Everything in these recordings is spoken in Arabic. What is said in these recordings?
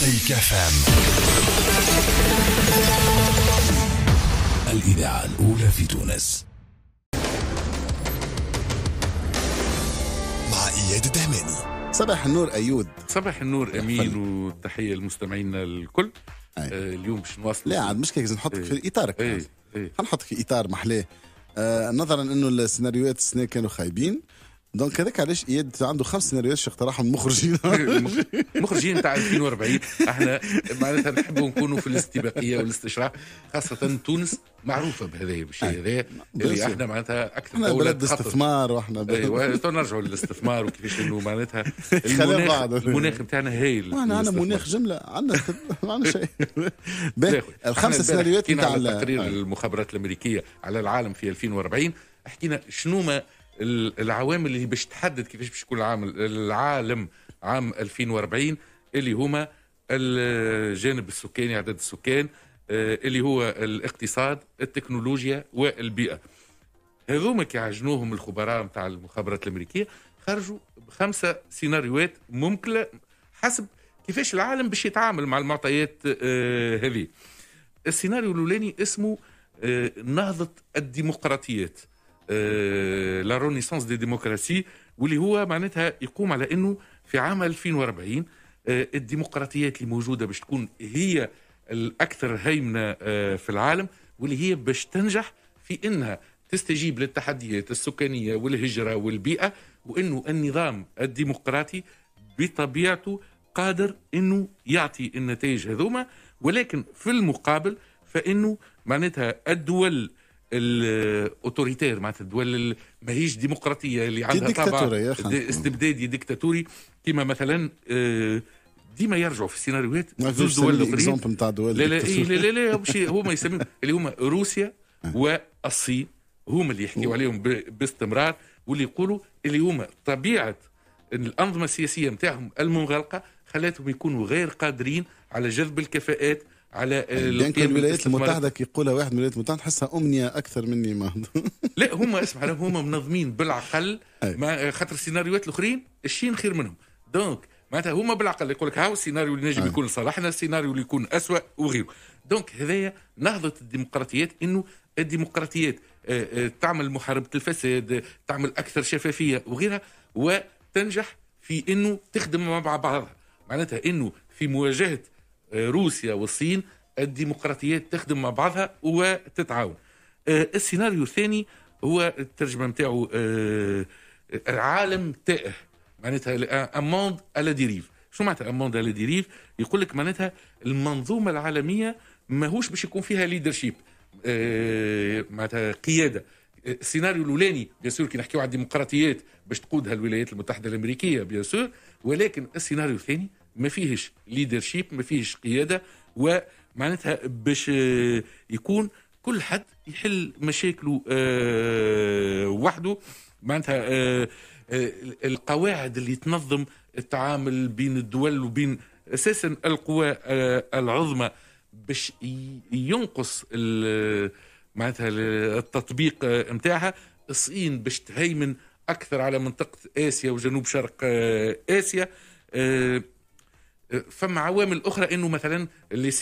مزيكا فام الإذاعة الأولى في تونس مع إياد الدهماني صباح النور أيود صباح النور أمين والتحية لمستمعينا الكل أي. آه اليوم باش نواصل لا عاد مش كيف نحطك في إيه. إطارك كيف إيه، إيه. نحطك في إطار محلاه آه نظرا أنه السيناريوهات السنة كانوا خايبين دونك هذاك علاش اياد عنده خمس سيناريوهات اخترعهم المخرجين المخرجين تاع 2040 احنا معناتها نحبوا نكونوا في الاستباقيه والاستشراح خاصه تونس معروفه بهذا الشيء هذا اللي احنا معناتها اكثر احنا بلد استثمار واحنا ايوا تو نرجعوا للاستثمار وكيفاش انه معناتها المناخ بتاعنا هايل احنا عندنا مناخ جمله عندنا ما عندنا شيء الخمسه سيناريوهات نتاع تقرير المخابرات الامريكيه على العالم في 2040 حكينا شنو ما العوامل اللي باش تحدد كيفاش باش يكون العام العالم عام 2040 اللي هما الجانب السكاني عدد السكان آه، اللي هو الاقتصاد التكنولوجيا والبيئه هذوما كي عجنوهم الخبراء نتاع المخابرات الامريكيه خرجوا بخمسه سيناريوهات ممكنه حسب كيفاش العالم باش يتعامل مع المعطيات آه، هذه السيناريو الاولاني اسمه آه، نهضه الديمقراطيات آه، لا رونيسانس دي ديموكراسي واللي هو معناتها يقوم على انه في عام 2040 آه، الديمقراطيات اللي موجوده باش تكون هي الاكثر هيمنه آه، في العالم واللي هي باش تنجح في انها تستجيب للتحديات السكانيه والهجره والبيئه وانه النظام الديمقراطي بطبيعته قادر انه يعطي النتائج هذوما ولكن في المقابل فانه معناتها الدول الاوتوريتير معناتها الدول ماهيش ديمقراطيه اللي عندها طابع استبدادي ديكتاتوري كما مثلا آه، ديما يرجعوا في السيناريوهات زوج دول الاخرين دول لا لا, إيه، لا لا لا هما يسميهم اللي هما روسيا آه. والصين هما اللي يحكيوا عليهم باستمرار واللي يقولوا اللي هما طبيعه الانظمه السياسيه نتاعهم المنغلقه خلاتهم يكونوا غير قادرين على جذب الكفاءات على يعني الولايات المتحده كي يقولها واحد من الولايات المتحده تحسها امنيه اكثر مني ما لا هما اسمع هما منظمين بالعقل خاطر السيناريوهات الاخرين الشين خير منهم دونك معناتها هما بالعقل يقول لك هاو السيناريو اللي نجم يكون لصالحنا السيناريو اللي يكون اسوء وغيره دونك هذايا نهضه الديمقراطيات انه الديمقراطيات آه، آه، تعمل محاربه الفساد تعمل اكثر شفافيه وغيرها وتنجح في انه تخدم مع بعضها معناتها انه في مواجهه آه، روسيا والصين الديمقراطيات تخدم مع بعضها وتتعاون آه، السيناريو الثاني هو الترجمه نتاعو آه، عالم تائه معناتها اموند على ديريف شو معناتها اموند على ديريف يقول لك معناتها المنظومه العالميه ماهوش باش يكون فيها ليدرشيب معناتها قياده السيناريو الاولاني بيان سور كي نحكيو على الديمقراطيات باش تقودها الولايات المتحده الامريكيه بيان سور ولكن السيناريو الثاني ما فيهش ليدرشيب ما فيهش قياده ومعناتها باش آه، يكون كل حد يحل مشاكله آه، وحده معناتها آه، القواعد اللي تنظم التعامل بين الدول وبين اساسا القوى العظمى باش ينقص معناتها التطبيق نتاعها الصين باش تهيمن اكثر على منطقه اسيا وجنوب شرق اسيا فما عوامل اخرى انه مثلا اللي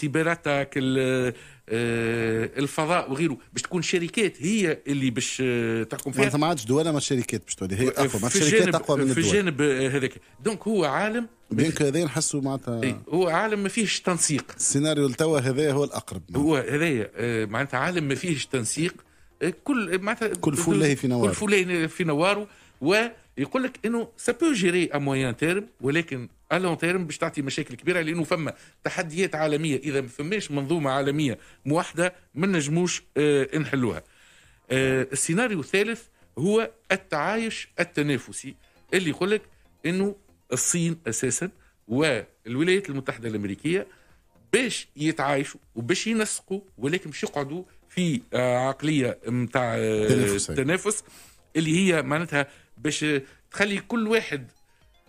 آه، الفضاء وغيره باش تكون شركات هي اللي باش آه، تحكم فيها ما عادش دول ما شركات باش تولي هي اقوى ما شركات اقوى من الدول في الجانب آه، هذاك دونك هو عالم بينك هذا نحسوا معناتها هو عالم ما فيهش تنسيق السيناريو لتوا هذا هو الاقرب هو هذايا معناتها عالم ما فيهش تنسيق كل معناتها كل فله في نواره كل فله في نواره ويقول لك انه سابو جيري ا مويان تيرم ولكن الون تيرم باش تعطي مشاكل كبيره لانه فما تحديات عالميه اذا ما فماش منظومه عالميه موحده ما نجموش آه نحلوها. آه السيناريو الثالث هو التعايش التنافسي اللي يقول لك انه الصين اساسا والولايات المتحده الامريكيه باش يتعايشوا وباش ينسقوا ولكن باش يقعدوا في آه، عقليه نتاع التنافس آه، اللي هي معناتها باش تخلي كل واحد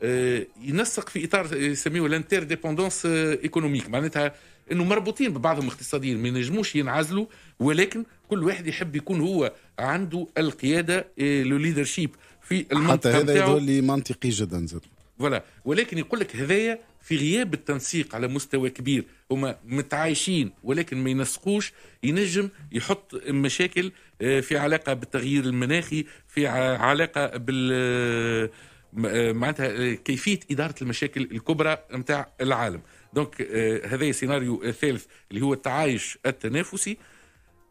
آه، ينسق في اطار يسميه لانتير ديبوندونس ايكونوميك معناتها انه مربوطين ببعضهم اقتصاديا ما ينجموش ينعزلوا ولكن كل واحد يحب يكون هو عنده القياده آه، لو ليدرشيب في المنطقه حتى هذا يظهر لي منطقي جدا زاد فوالا ولكن يقول لك هذايا في غياب التنسيق على مستوى كبير هما متعايشين ولكن ما ينسقوش ينجم يحط مشاكل آه، في علاقه بالتغيير المناخي في علاقه بال آه، معناتها آه، كيفيه اداره المشاكل الكبرى نتاع العالم دونك هذا السيناريو الثالث اللي هو التعايش التنافسي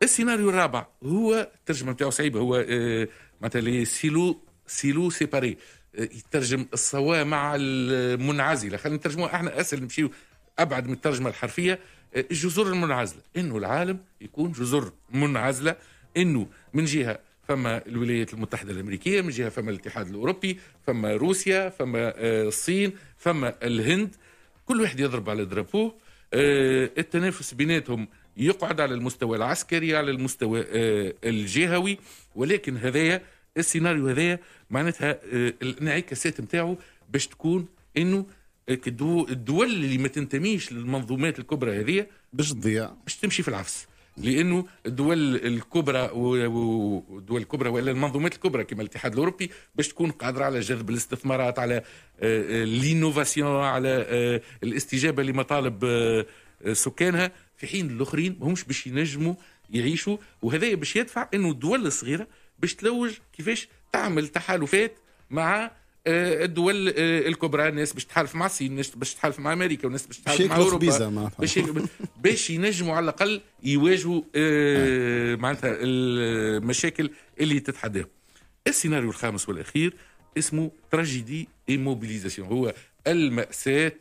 السيناريو الرابع هو الترجمه نتاعو صعيبه هو معناتها سيلو سيلو سيباري يترجم الصوامع المنعزله خلينا نترجموها احنا اسهل نمشيو ابعد من الترجمه الحرفيه الجزر المنعزله انه العالم يكون جزر منعزله انه من جهه فما الولايات المتحدة الأمريكية من جهة فما الاتحاد الأوروبي فما روسيا فما آه، الصين فما الهند كل واحد يضرب على درابوه آه، التنافس بيناتهم يقعد على المستوى العسكري على المستوى آه، الجهوي ولكن هذايا السيناريو هذايا معناتها آه، الانعكاسات نتاعو باش تكون انه آه، الدول اللي ما تنتميش للمنظومات الكبرى هذه باش تضيع باش تمشي في العفس لانه الدول الكبرى والدول الكبرى والا المنظومات الكبرى كما الاتحاد الاوروبي باش تكون قادره على جذب الاستثمارات على آه، لينوفاسيون على الاستجابه لمطالب سكانها في حين الاخرين ماهمش باش ينجموا يعيشوا وهذا باش يدفع انه الدول الصغيره باش تلوج كيفاش تعمل تحالفات مع آه، الدول آه، الكبرى الناس باش تحالف مع الصين الناس باش تحالف مع امريكا والناس باش تحالف مع اوروبا باش باش ينجموا على الاقل يواجهوا آه، معناتها المشاكل اللي تتحداهم السيناريو الخامس والاخير اسمه تراجيدي اي موبيليزاسيون هو المأساة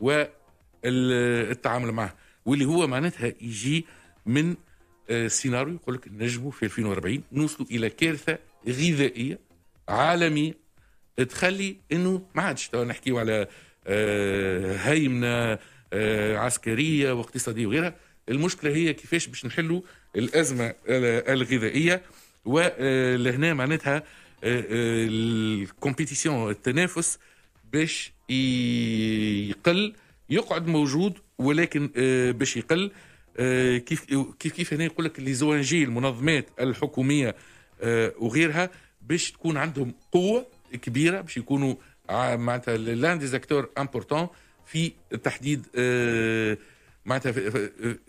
والتعامل معها واللي هو معناتها يجي من آه، سيناريو يقول لك نجموا في 2040 نوصلوا الى كارثه غذائيه عالميه تخلي انه ما عادش نحكيو على آه، هيمنه آه، عسكريه واقتصاديه وغيرها المشكله هي كيفاش باش نحلوا الازمه الغذائيه ولهنا معناتها الكومبيتيسيون التنافس باش يقل يقعد موجود ولكن باش يقل آه، كيف كيف كيف هنا يعني يقول لك لي زوانجي المنظمات الحكوميه آه، وغيرها باش تكون عندهم قوه كبيره باش يكونوا معناتها لان دي زاكتور امبورتون في تحديد آه، معناتها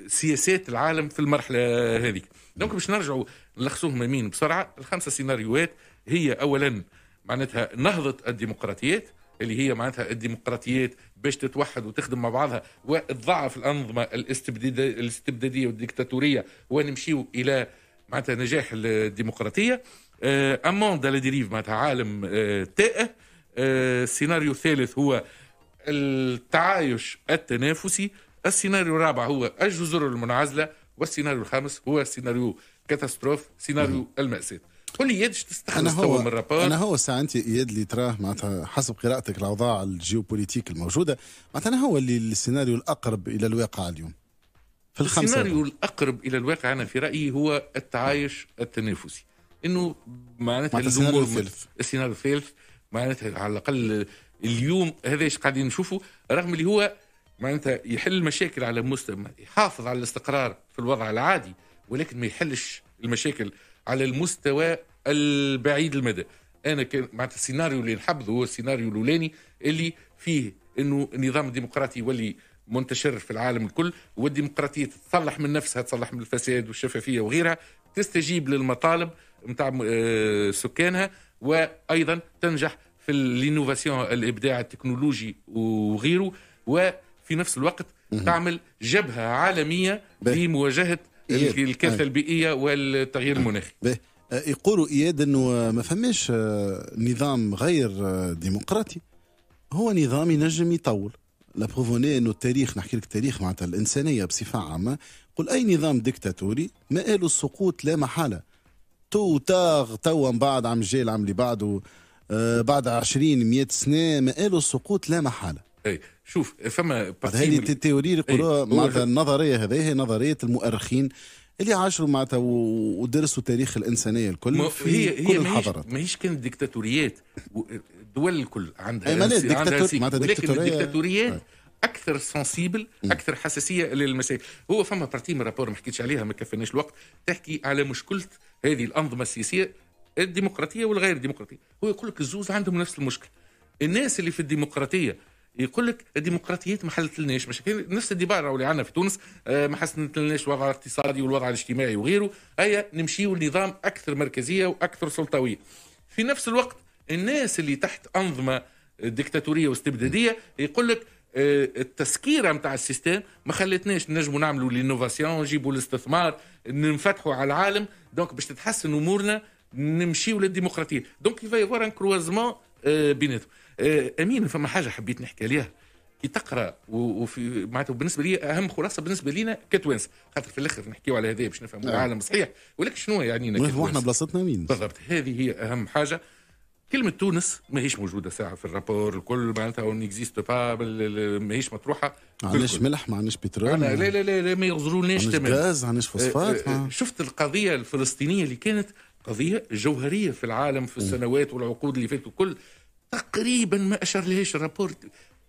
سياسات العالم في المرحله هذيك دونك باش نرجعوا نلخصوهم مين بسرعه الخمسه سيناريوهات هي اولا معناتها نهضه الديمقراطيات اللي هي معناتها الديمقراطيات باش تتوحد وتخدم مع بعضها وتضعف الانظمه الاستبداديه والديكتاتوريه ونمشيو الى معناتها نجاح الديمقراطيه آه، اموند لا ديريف معناتها عالم آه، تائه آه، السيناريو الثالث هو التعايش التنافسي السيناريو الرابع هو الجزر المنعزله والسيناريو الخامس هو سيناريو كاتاستروف سيناريو المأساة تقول لي اياد تستخلص هو من رابور انا هو ساعة انت اياد اللي تراه معناتها حسب قراءتك الاوضاع الجيوبوليتيك الموجوده معناتها انا هو اللي السيناريو الاقرب الى الواقع اليوم في الخمسة السيناريو الاقرب الى الواقع انا في رايي هو التعايش التنافسي انه معناتها السيناريو الثالث السيناريو الثالث معناتها على الاقل اليوم هذا ايش قاعدين نشوفه رغم اللي هو معناتها يحل المشاكل على مستوى يحافظ على الاستقرار في الوضع العادي ولكن ما يحلش المشاكل على المستوى البعيد المدى انا كان معناتها السيناريو اللي نحبذه هو السيناريو الاولاني اللي فيه انه النظام الديمقراطي يولي منتشر في العالم الكل والديمقراطيه تتصلح من نفسها تصلح من الفساد والشفافيه وغيرها تستجيب للمطالب نتاع آه، سكانها وايضا تنجح في الانوفاسيون الابداع التكنولوجي وغيره وفي نفس الوقت تعمل جبهه عالميه لمواجهه الكارثه البيئيه والتغيير المناخي أه، يقولوا اياد انه ما فماش أه، نظام غير أه، ديمقراطي هو نظام ينجم يطول لا بروفوني انه التاريخ نحكي لك التاريخ معناتها الانسانيه بصفه عامه قل اي نظام ديكتاتوري ما له السقوط لا محاله تو تاغ توا من بعد عم جيل العام اللي بعده بعد 20 100 سنه ما له السقوط لا محاله اي شوف فما هذه التيوري اللي إيه، يقولوها معناتها النظريه هذه هي نظريه المؤرخين اللي عاشوا معناتها ودرسوا تاريخ الانسانيه الكل في هي كل هي الحضارات ماهيش كانت ديكتاتوريات الدول الكل عندها معناتها ديكتاتور ولكن الديكتاتوريات اكثر سنسيبل اكثر حساسيه للمسائل هو فما بارتي من رابور ما حكيتش عليها ما كفناش الوقت تحكي على مشكله هذه الانظمه السياسيه الديمقراطيه والغير ديمقراطيه هو يقول لك الزوز عندهم نفس المشكله الناس اللي في الديمقراطيه يقول لك الديمقراطيات ما حلتلناش مشاكل نفس الديبارة اللي عندنا في تونس آه، ما حسنتلناش الوضع الاقتصادي والوضع الاجتماعي وغيره هيا نمشيو لنظام اكثر مركزيه واكثر سلطويه في نفس الوقت الناس اللي تحت انظمه ديكتاتوريه واستبداديه يقول لك آه، التسكيره نتاع السيستم ما خلتناش نجموا نعملوا لينوفاسيون نجيبوا الاستثمار ننفتحوا على العالم دونك باش تتحسن امورنا نمشيو للديمقراطيه دونك يفا يفور ان كروازمون بيناتهم آه، امين فما حاجه حبيت نحكي عليها كي تقرا وفي معناتها بالنسبه لي اهم خلاصه بالنسبه لينا كتوانسه خاطر في الاخر نحكيو على هذا باش نفهموا نعم. العالم صحيح ولكن شنو يعني احنا بلاصتنا مين بالضبط هذه هي اهم حاجه كلمة تونس ماهيش موجودة ساعة في الرابور الكل معناتها اون اكزيست با ماهيش مطروحة ما عندناش ملح ما عندناش بترول لا لا لا, لا ما يغزروناش تماما غاز ما عندناش آه، آه، فوسفات شفت القضية الفلسطينية اللي كانت قضية جوهرية في العالم في أمم. السنوات والعقود اللي فاتت كل تقريبا ما اشار لهش الرابورت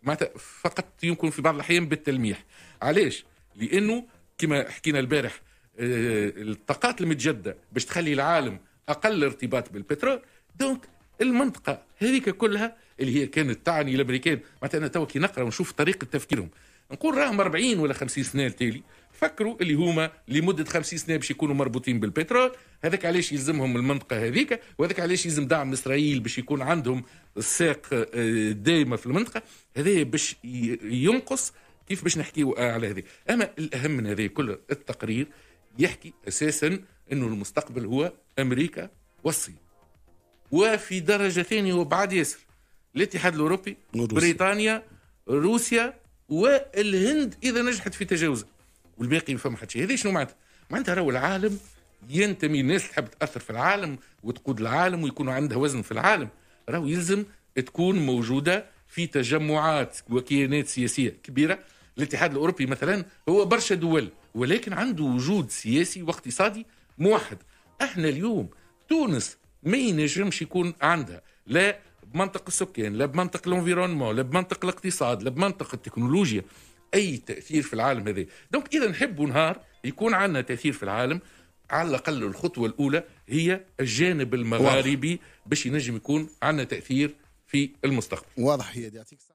معناتها فقط يمكن في بعض الاحيان بالتلميح علاش لانه كما حكينا البارح آه، الطاقات المتجدده باش تخلي العالم اقل ارتباط بالبترول دونك المنطقه هذيك كلها اللي هي كانت تعني الامريكان معناتها انا تو كي نقرا ونشوف طريقه تفكيرهم نقول راهم 40 ولا 50 سنه التالي فكروا اللي هما لمده 50 سنه باش يكونوا مربوطين بالبترول هذاك علاش يلزمهم المنطقه هذيك وهذاك علاش يلزم دعم اسرائيل باش يكون عندهم الساق آه، دائمه في المنطقه هذا باش ينقص كيف باش نحكي آه، على هذه اما الاهم من هذه كل التقرير يحكي اساسا انه المستقبل هو امريكا والصين وفي درجه ثانيه وبعد ياسر الاتحاد الاوروبي روسيا. بريطانيا روسيا والهند اذا نجحت في تجاوزه والباقي ما فما حتى شيء هذه شنو معناتها؟ معناتها راهو العالم ينتمي الناس تحب تاثر في العالم وتقود العالم ويكون عندها وزن في العالم راهو يلزم تكون موجوده في تجمعات وكيانات سياسيه كبيره الاتحاد الاوروبي مثلا هو برشا دول ولكن عنده وجود سياسي واقتصادي موحد احنا اليوم تونس ما ينجمش يكون عندها لا بمنطق السكان لا بمنطق الانفيرونمون لا بمنطق الاقتصاد لا بمنطق التكنولوجيا اي تاثير في العالم هذا دونك اذا نحبوا نهار يكون عندنا تاثير في العالم على الاقل الخطوه الاولى هي الجانب المغاربي باش ينجم يكون عندنا تاثير في المستقبل واضح هي يعطيك